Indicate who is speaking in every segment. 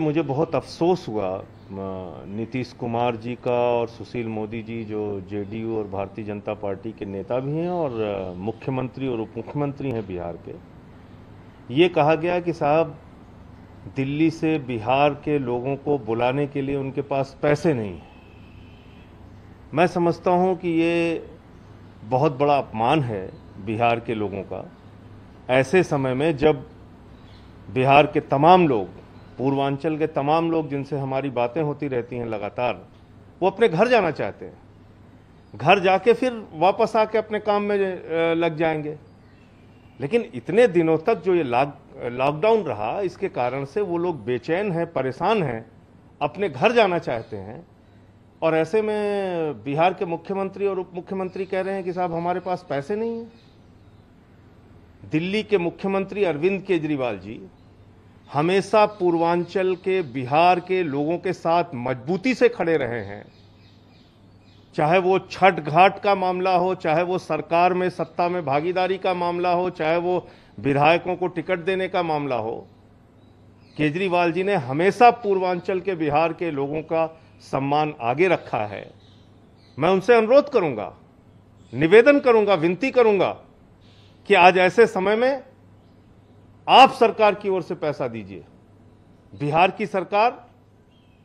Speaker 1: मुझे बहुत अफसोस हुआ नीतीश कुमार जी का और सुशील मोदी जी जो जेडीयू और भारतीय जनता पार्टी के नेता भी हैं और मुख्यमंत्री और उप मुख्यमंत्री हैं बिहार के ये कहा गया कि साहब दिल्ली से बिहार के लोगों को बुलाने के लिए उनके पास पैसे नहीं हैं मैं समझता हूं कि ये बहुत बड़ा अपमान है बिहार के लोगों का ऐसे समय में जब बिहार के तमाम लोग पूर्वांचल के तमाम लोग जिनसे हमारी बातें होती रहती हैं लगातार वो अपने घर जाना चाहते हैं घर जाके फिर वापस आके अपने काम में लग जाएंगे लेकिन इतने दिनों तक जो ये लॉक लॉकडाउन रहा इसके कारण से वो लोग बेचैन हैं परेशान हैं अपने घर जाना चाहते हैं और ऐसे में बिहार के मुख्यमंत्री और उप मुख्यमंत्री कह रहे हैं कि साहब हमारे पास पैसे नहीं हैं दिल्ली के मुख्यमंत्री अरविंद केजरीवाल जी हमेशा पूर्वांचल के बिहार के लोगों के साथ मजबूती से खड़े रहे हैं चाहे वो छठ घाट का मामला हो चाहे वो सरकार में सत्ता में भागीदारी का मामला हो चाहे वो विधायकों को टिकट देने का मामला हो केजरीवाल जी ने हमेशा पूर्वांचल के बिहार के लोगों का सम्मान आगे रखा है मैं उनसे अनुरोध करूंगा निवेदन करूंगा विनती करूंगा कि आज ऐसे समय में आप सरकार की ओर से पैसा दीजिए बिहार की सरकार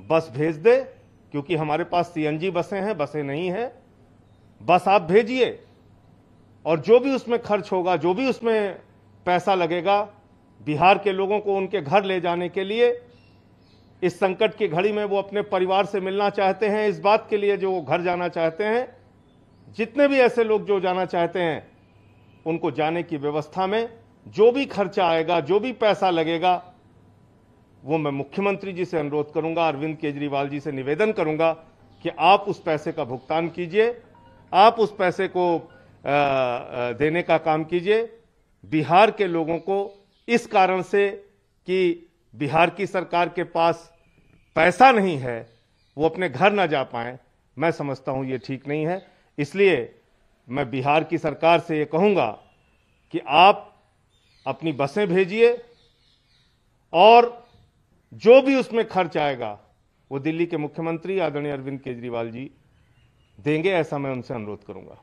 Speaker 1: बस भेज दे क्योंकि हमारे पास सीएनजी बसें हैं बसें नहीं हैं बस आप भेजिए और जो भी उसमें खर्च होगा जो भी उसमें पैसा लगेगा बिहार के लोगों को उनके घर ले जाने के लिए इस संकट की घड़ी में वो अपने परिवार से मिलना चाहते हैं इस बात के लिए जो वो घर जाना चाहते हैं जितने भी ऐसे लोग जो जाना चाहते हैं उनको जाने की व्यवस्था में जो भी खर्चा आएगा जो भी पैसा लगेगा वो मैं मुख्यमंत्री जी से अनुरोध करूंगा अरविंद केजरीवाल जी से निवेदन करूंगा कि आप उस पैसे का भुगतान कीजिए आप उस पैसे को देने का काम कीजिए बिहार के लोगों को इस कारण से कि बिहार की सरकार के पास पैसा नहीं है वो अपने घर ना जा पाए मैं समझता हूँ ये ठीक नहीं है इसलिए मैं बिहार की सरकार से ये कहूँगा कि आप अपनी बसें भेजिए और जो भी उसमें खर्च आएगा वो दिल्ली के मुख्यमंत्री आदरणीय अरविंद केजरीवाल जी देंगे ऐसा मैं उनसे अनुरोध करूंगा